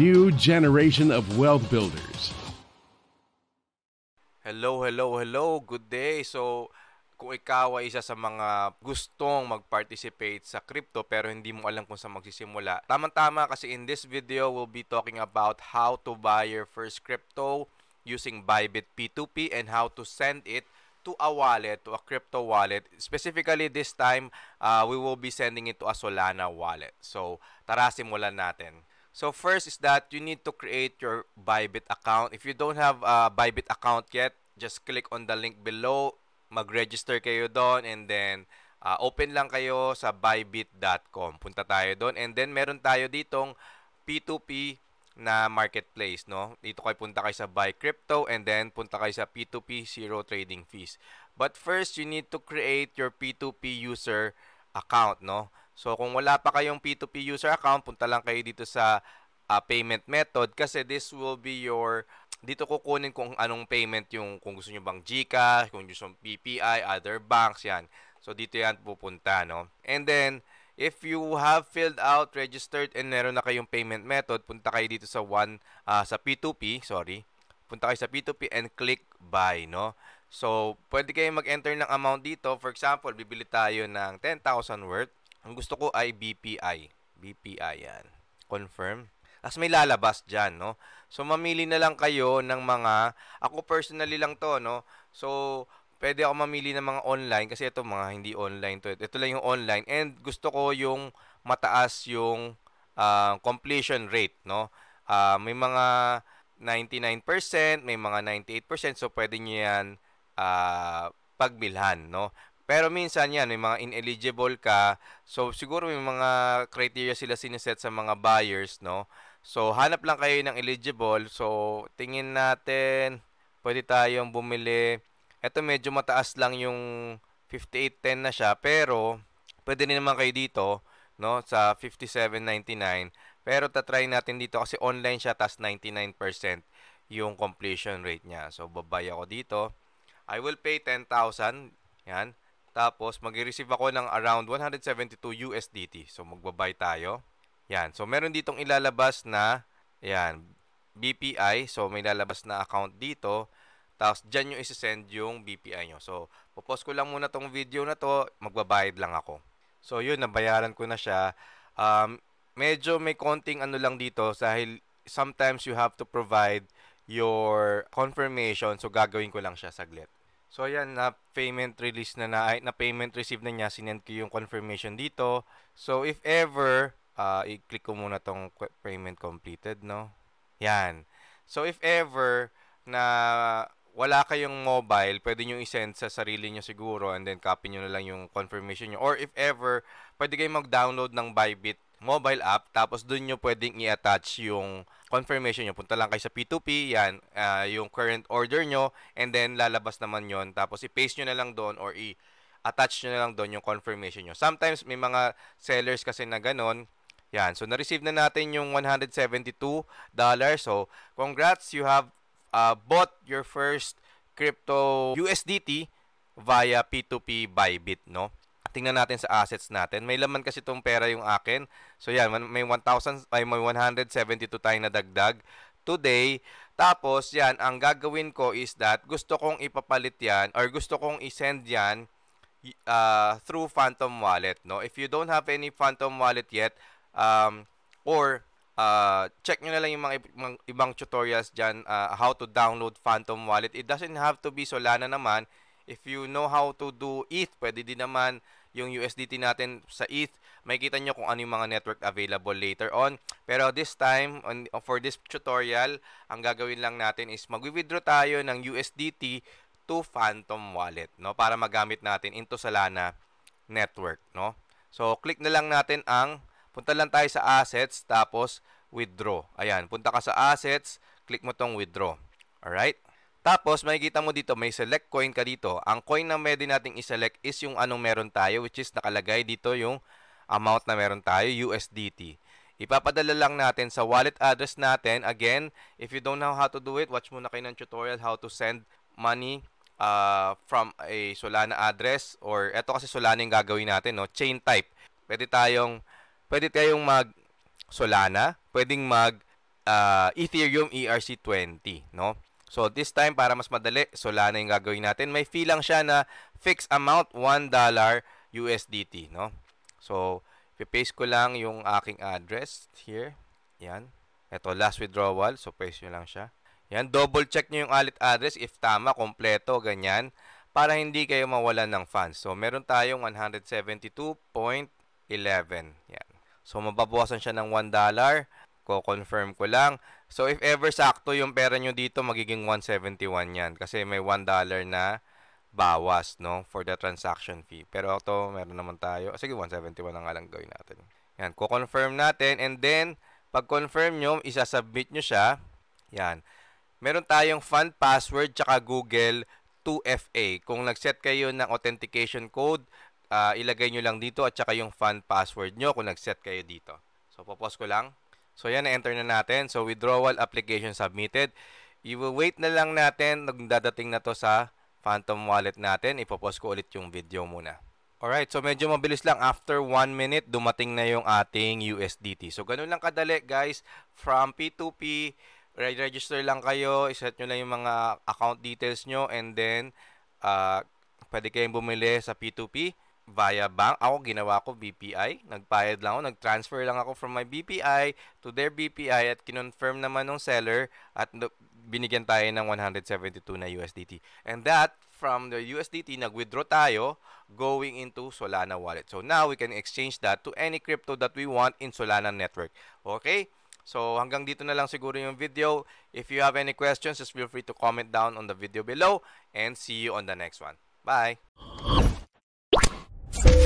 new generation of wealth builders. Hello, hello, hello. Good day. So, kung ikaw ay isa sa mga gustong mag-participate sa crypto pero hindi mo alam kung saan magsisimula, tamang-tama kasi in this video, we'll be talking about how to buy your first crypto using Bybit P2P and how to send it to a wallet, to a crypto wallet. Specifically, this time, uh, we will be sending it to a Solana wallet. So, tara, simulan natin. So first is that you need to create your Bybit account. If you don't have a Bybit account yet, just click on the link below, mag-register kayo doon and then uh, open lang kayo sa bybit.com. Punta tayo doon and then meron tayo ditong P2P na marketplace, no? Dito kayo punta kayo sa Buy Crypto and then punta kayo sa P2P Zero Trading Fees. But first, you need to create your P2P user account, no? So kung wala pa kayong P2P user account, punta lang kayo dito sa uh, payment method kasi this will be your dito kukunin kung anong payment yung kung gusto niyo bang GCash, kung gusto nyo PPI, other banks, yan. So, dito yan pupunta, no? And then, if you have filled out, registered, and meron na kayong payment method, punta kayo dito sa one, uh, sa P2P, sorry. Punta kayo sa P2P and click buy, no? So, pwede kayong mag-enter ng amount dito. For example, bibili tayo ng 10,000 worth. Ang gusto ko ay BPI. BPI yan. Confirm. Tapos may lalabas dyan, no? So, mamili na lang kayo ng mga, ako personally lang to, no? So, pwede ako mamili ng mga online kasi ito mga hindi online to. Ito lang yung online and gusto ko yung mataas yung uh, completion rate, no? Uh, may mga 99%, may mga 98%, so pwede niyo yan uh, pagbilhan, no? Pero minsan yan, may mga ineligible ka. So siguro may mga criteria sila siniset sa mga buyers, no? So hanap lang kayo ng eligible. So tingin natin, pwede tayong bumili. Ito medyo mataas lang yung 5810 na siya, pero pwede rin naman kayo dito, no, sa 5799. Pero tatry natin dito kasi online siya tas 99% yung completion rate niya. So babay ako dito. I will pay 10,000. Yan. Tapos, mag-receive ako ng around 172 USDT. So, magbabay tayo. Yan. So, meron ditong ilalabas na, yan, BPI. So, may lalabas na account dito. Tapos, dyan nyo isi-send yung BPI nyo. So, popost ko lang muna tong video na to. Magbabayad lang ako. So, yun, nabayaran ko na siya. Um, medyo may konting ano lang dito dahil sometimes you have to provide your confirmation. So, gagawin ko lang siya saglit. So ayan, na payment release na na, na payment receive na niya, sinend ko yung confirmation dito. So if ever, uh, i-click ko muna tong payment completed, no? Yan. So if ever na wala kayong mobile, pwede nyo i-send sa sarili nyo siguro and then copy nyo na lang yung confirmation nyo. Or if ever, pwede kayong mag-download ng Bybit mobile app tapos dun nyo pwedeng i-attach yung confirmation nyo. Punta lang kayo sa P2P, yan, uh, yung current order nyo, and then lalabas naman yon Tapos i-paste nyo na lang doon or i-attach nyo na lang doon yung confirmation nyo. Sometimes may mga sellers kasi na ganon. Yan, so na-receive na natin yung $172. So, congrats, you have uh, bought your first crypto USDT via P2P Bybit, no? tingnan natin sa assets natin. May laman kasi itong pera yung akin. So yan, may 1,000 ay may 172 tayong nadagdag today. Tapos yan, ang gagawin ko is that gusto kong ipapalit yan or gusto kong isend yan uh, through Phantom Wallet. No? If you don't have any Phantom Wallet yet, um, or uh, check nyo na lang yung mga ibang, tutorials dyan, uh, how to download Phantom Wallet. It doesn't have to be Solana naman. If you know how to do ETH, pwede din naman yung USDT natin sa ETH. Makikita nyo kung ano yung mga network available later on. Pero this time, on, for this tutorial, ang gagawin lang natin is mag-withdraw tayo ng USDT to Phantom Wallet, no? Para magamit natin into Solana network, no? So, click na lang natin ang, punta lang tayo sa assets, tapos withdraw. Ayan, punta ka sa assets, click mo tong withdraw. Alright? Tapos, makikita mo dito, may select coin ka dito. Ang coin na pwede nating i-select is yung anong meron tayo, which is nakalagay dito yung amount na meron tayo, USDT. Ipapadala lang natin sa wallet address natin. Again, if you don't know how to do it, watch muna kayo ng tutorial how to send money uh, from a Solana address or eto kasi Solana yung gagawin natin, no? chain type. Pwede tayong, pwede tayong mag Solana, pwedeng mag uh, Ethereum ERC20, no? So this time, para mas madali, Solana yung gagawin natin. May fee lang siya na fixed amount, $1 USDT. No? So, paste ko lang yung aking address here. Yan. Ito, last withdrawal. So, paste niyo lang siya. Yan, double check niyo yung wallet address. If tama, kompleto, ganyan. Para hindi kayo mawalan ng funds. So, meron tayong 172.11. Yan. So, mababawasan siya ng $1. Ko-confirm ko lang. So, if ever sakto yung pera nyo dito, magiging 171 yan. Kasi may $1 na bawas, no? For the transaction fee. Pero ito, meron naman tayo. Ah, sige, 171 na nga lang gawin natin. Yan, ko-confirm natin. And then, pag-confirm nyo, isasubmit nyo siya. Yan. Meron tayong fund password tsaka Google 2FA. Kung nag-set kayo ng authentication code, uh, ilagay nyo lang dito at tsaka yung fund password nyo kung nag-set kayo dito. So, papos ko lang. So yan, na-enter na natin. So withdrawal application submitted. You wait na lang natin. Nagdadating na to sa Phantom Wallet natin. Ipopost ko ulit yung video muna. Alright, so medyo mabilis lang. After 1 minute, dumating na yung ating USDT. So ganun lang kadali guys. From P2P, register lang kayo. Iset nyo lang yung mga account details nyo. And then, uh, pwede kayong bumili sa P2P via bank. Ako, ginawa ko BPI. Nagbayad lang ako. Nag-transfer lang ako from my BPI to their BPI at kinonfirm naman ng seller at binigyan tayo ng 172 na USDT. And that, from the USDT, nag-withdraw tayo going into Solana wallet. So now, we can exchange that to any crypto that we want in Solana network. Okay? So, hanggang dito na lang siguro yung video. If you have any questions, just feel free to comment down on the video below and see you on the next one. Bye! So